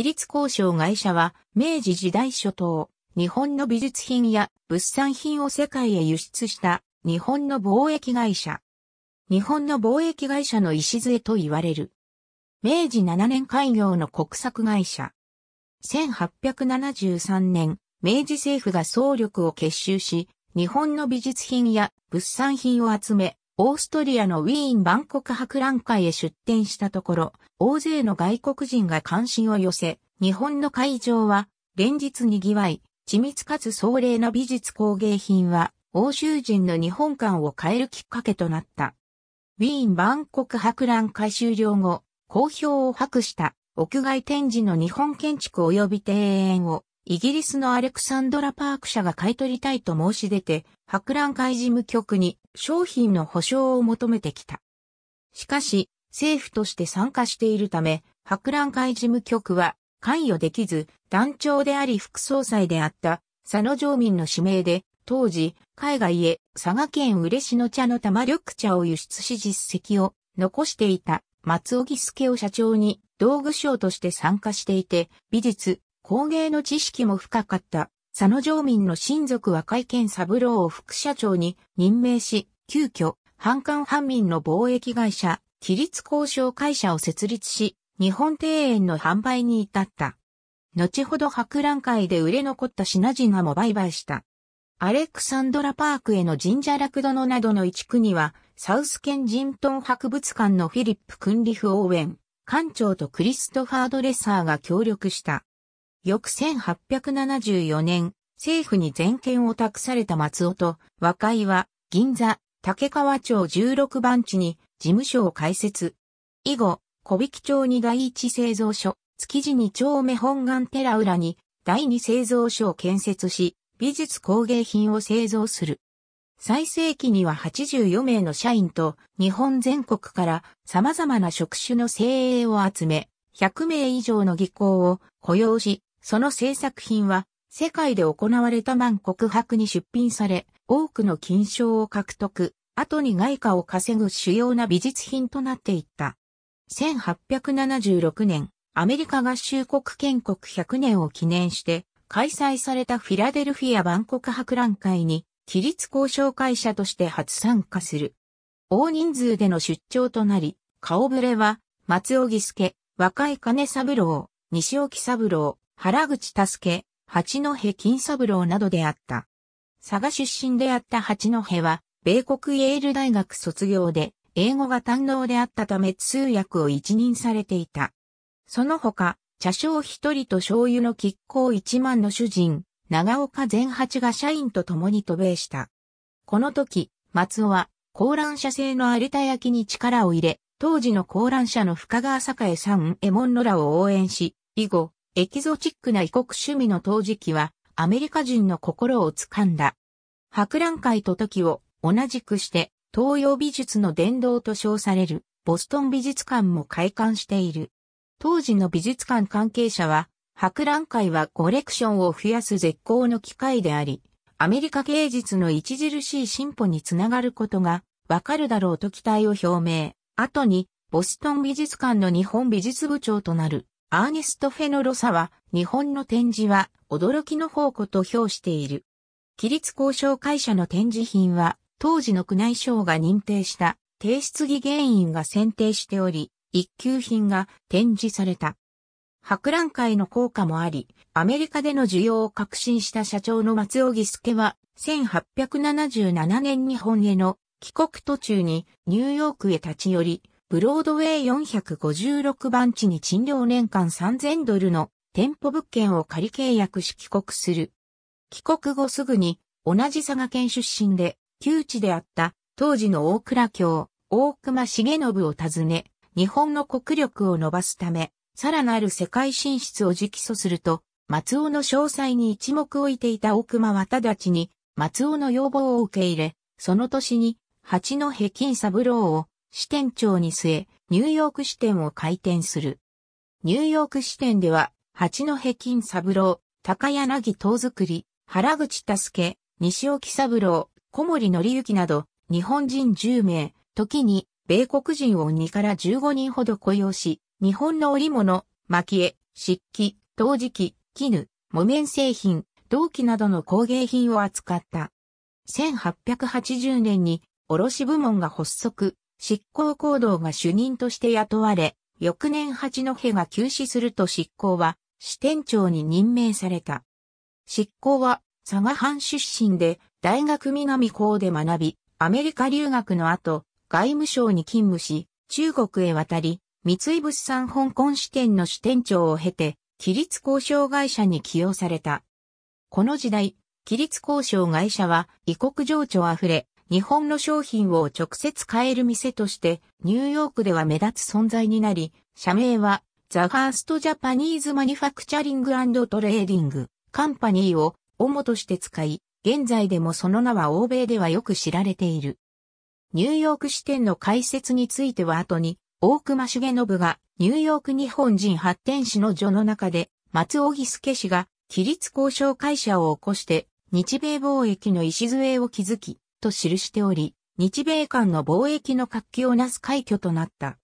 自立交渉会社は、明治時代初頭、日本の美術品や物産品を世界へ輸出した日本の貿易会社。日本の貿易会社の礎と言われる。明治7年開業の国策会社。1873年、明治政府が総力を結集し、日本の美術品や物産品を集め、オーストリアのウィーン万国博覧会へ出展したところ、大勢の外国人が関心を寄せ、日本の会場は連日ぎわい、緻密かつ壮麗な美術工芸品は欧州人の日本観を変えるきっかけとなった。ウィーン万国博覧会終了後、好評を博した屋外展示の日本建築及び庭園をイギリスのアレクサンドラ・パーク社が買い取りたいと申し出て、博覧会事務局に商品の保証を求めてきた。しかし、政府として参加しているため、博覧会事務局は関与できず、団長であり副総裁であった佐野城民の指名で、当時、海外へ佐賀県嬉野茶の玉緑茶を輸出し実績を残していた松尾義介を社長に道具賞として参加していて、美術、工芸の知識も深かった佐野城民の親族は会見三郎を副社長に任命し、急遽、反韓反民の貿易会社、起立交渉会社を設立し、日本庭園の販売に至った。後ほど博覧会で売れ残った品々も売買した。アレクサンドラパークへの神社落殿などの一区には、サウスケンジントン博物館のフィリップ・クンリフ・オーウェン、館長とクリストファー・ドレッサーが協力した。翌1874年、政府に全権を託された松尾と和解は銀座竹川町16番地に事務所を開設。以後、小引町に第一製造所、築地に丁目本願寺裏に第二製造所を建設し、美術工芸品を製造する。最盛期には84名の社員と日本全国から様々な職種の精鋭を集め、100名以上の技工を雇用し、その制作品は、世界で行われた万国博に出品され、多くの金賞を獲得、後に外貨を稼ぐ主要な美術品となっていった。1876年、アメリカ合衆国建国100年を記念して、開催されたフィラデルフィア万国博覧会に、起立交渉会社として初参加する。大人数での出張となり、顔ぶれは、松尾義助、若い金三郎、西尾木三郎、原口助、八戸金三郎などであった。佐賀出身であった八戸は、米国イェール大学卒業で、英語が堪能であったため通訳を一任されていた。その他、茶商一人と醤油の亀甲一万の主人、長岡善八が社員と共に渡米した。この時、松尾は、高覧社製の有田焼に力を入れ、当時の高覧社の深川栄さん、エモンノらを応援し、以後、エキゾチックな異国趣味の陶磁器は、アメリカ人の心を掴んだ。博覧会と時を同じくして、東洋美術の殿堂と称される、ボストン美術館も開館している。当時の美術館関係者は、博覧会はコレクションを増やす絶好の機会であり、アメリカ芸術の著しい進歩につながることがわかるだろうと期待を表明。後に、ボストン美術館の日本美術部長となるアーネスト・フェノロサは、日本の展示は、驚きの宝庫と評している。規立交渉会社の展示品は、当時の宮内省が認定した、提出議原因が選定しており、一級品が展示された。博覧会の効果もあり、アメリカでの需要を確信した社長の松尾義助は、1877年日本への帰国途中にニューヨークへ立ち寄り、ブロードウェイ456番地に賃料年間3000ドルの店舗物件を仮契約し帰国する。帰国後すぐに同じ佐賀県出身で旧地であった当時の大倉京、大熊重信を訪ね、日本の国力を伸ばすため、さらなる世界進出を直訴すると、松尾の詳細に一目置いていた大熊は直ちに松尾の要望を受け入れ、その年に八戸金三郎を支店長に据え、ニューヨーク支店を開店する。ニューヨーク支店では、八戸金三郎、高柳東作り、原口助、西沖三郎、小森則之など、日本人10名、時に、米国人を2から15人ほど雇用し、日本の織物、巻絵、漆器、陶磁器、絹、木綿製品、銅器などの工芸品を扱った。1880年に卸部門が発足、執行行動が主任として雇われ、翌年八戸が休止すると執行は支店長に任命された。執行は佐賀藩出身で大学南校で学び、アメリカ留学の後、外務省に勤務し、中国へ渡り、三井物産香港支店の支店長を経て、起立交渉会社に起用された。この時代、起立交渉会社は異国情緒あふれ、日本の商品を直接買える店としてニューヨークでは目立つ存在になり、社名はザ・ファースト・ジャパニーズ・マニファクチャリング・トレーディング・カンパニーを主として使い、現在でもその名は欧米ではよく知られている。ニューヨーク支店の開設については後に、大隈重信がニューヨーク日本人発展史の序の中で、松尾義助氏が起立交渉会社を起こして、日米貿易の礎を築き、と記しており、日米間の貿易の活気をなす快挙となった。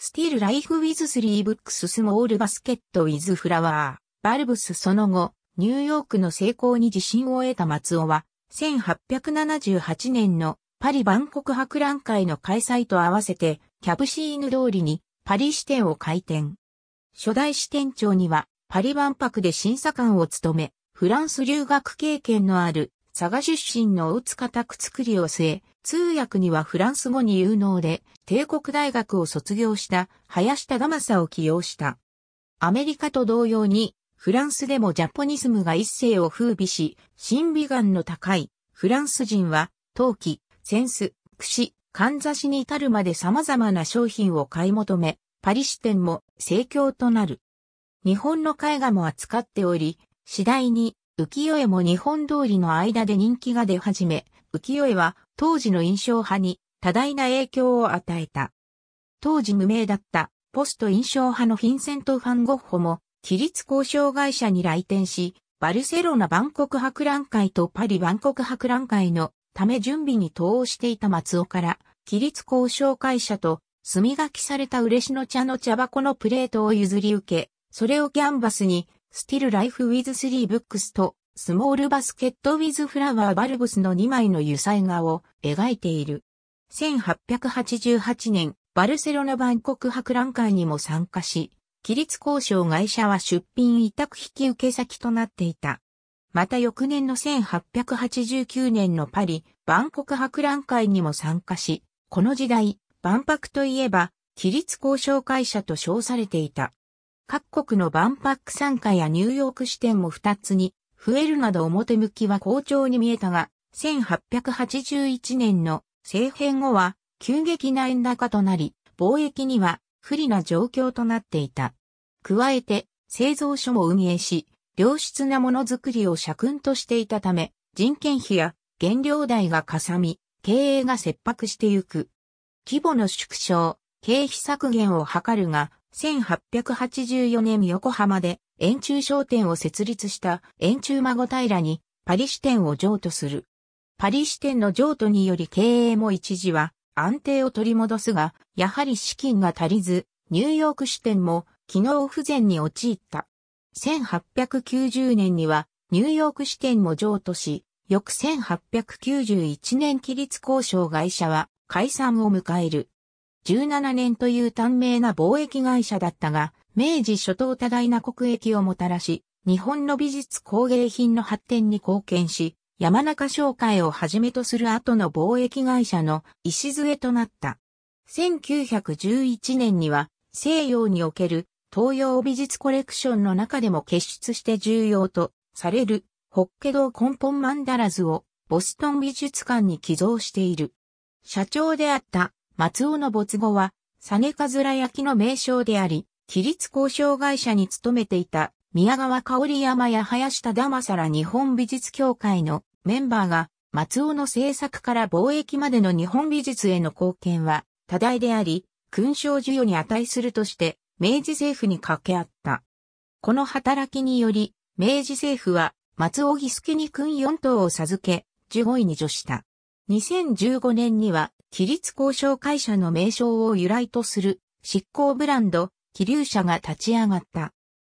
Still Life with Three Books Small Basket with Flower バルブスその後、ニューヨークの成功に自信を得た松尾は、1878年のパリ万国博覧会の開催と合わせて、キャプシーヌ通りにパリ支店を開店。初代支店長には、パリ万博で審査官を務め、フランス留学経験のある佐賀出身の大塚拓作りを据え、通訳にはフランス語に有能で、帝国大学を卒業した林忠正を起用した。アメリカと同様に、フランスでもジャポニズムが一世を風靡し、審美眼の高いフランス人は、陶器、センス、串、かんざしに至るまで様々な商品を買い求め、パリ支店も盛況となる。日本の絵画も扱っており、次第に浮世絵も日本通りの間で人気が出始め、浮世絵は当時の印象派に多大な影響を与えた。当時無名だったポスト印象派のフィンセント・ファン・ゴッホも、起立交渉会社に来店し、バルセロナ万国博覧会とパリ万国博覧会のため準備に投資していた松尾から、起立交渉会社と墨書きされた嬉野茶の茶箱のプレートを譲り受け、それをキャンバスに Still Life with Three Books とスモールバスケットウィズフラワーバルブスの2枚の油彩画を描いている。1888年、バルセロナ万国博覧会にも参加し、起立交渉会社は出品委託引受先となっていた。また翌年の1889年のパリ、万国博覧会にも参加し、この時代、万博といえば、起立交渉会社と称されていた。各国の万博参加やニューヨーク支店も2つに増えるなど表向きは好調に見えたが、1881年の政変後は急激な円高となり、貿易には不利な状況となっていた。加えて、製造所も運営し、良質なものづくりを社訓としていたため、人件費や原料代がかさみ、経営が切迫してゆく。規模の縮小、経費削減を図るが、1884年横浜で円柱商店を設立した円柱孫平にパリ支店を譲渡する。パリ支店の譲渡により経営も一時は安定を取り戻すが、やはり資金が足りず、ニューヨーク支店も機能不全に陥った。1890年にはニューヨーク支店も譲渡し、翌1891年起立交渉会社は解散を迎える。17年という短命な貿易会社だったが、明治初頭多大な国益をもたらし、日本の美術工芸品の発展に貢献し、山中商会をはじめとする後の貿易会社の礎となった。1911年には西洋における東洋美術コレクションの中でも結出して重要とされるホッケド根本マンダラズをボストン美術館に寄贈している。社長であった松尾の没後は、サネカズラ焼きの名称であり、起立交渉会社に勤めていた宮川香織山や林田玉ら日本美術協会のメンバーが、松尾の制作から貿易までの日本美術への貢献は多大であり、勲章授与に値するとして、明治政府に掛け合った。この働きにより、明治政府は松尾義助に勲4等を授け、五位に助した。2015年には起立交渉会社の名称を由来とする執行ブランド、気流社が立ち上がった。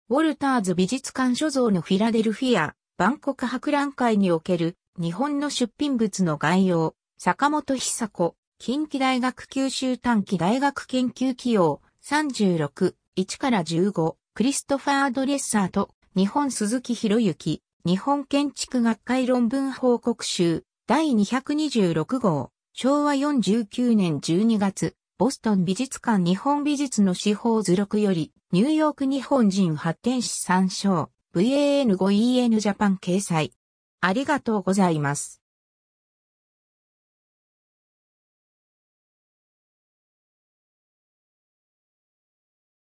ウォルターズ美術館所蔵のフィラデルフィア、万国博覧会における日本の出品物の概要、坂本久子、近畿大学九州短期大学研究企業36、1から15、クリストファー・ドレッサーと日本鈴木博之、日本建築学会論文報告集第226号。昭和49年12月、ボストン美術館日本美術の司法図録より、ニューヨーク日本人発展史参照、VAN5EN ジャパン掲載。ありがとうございます。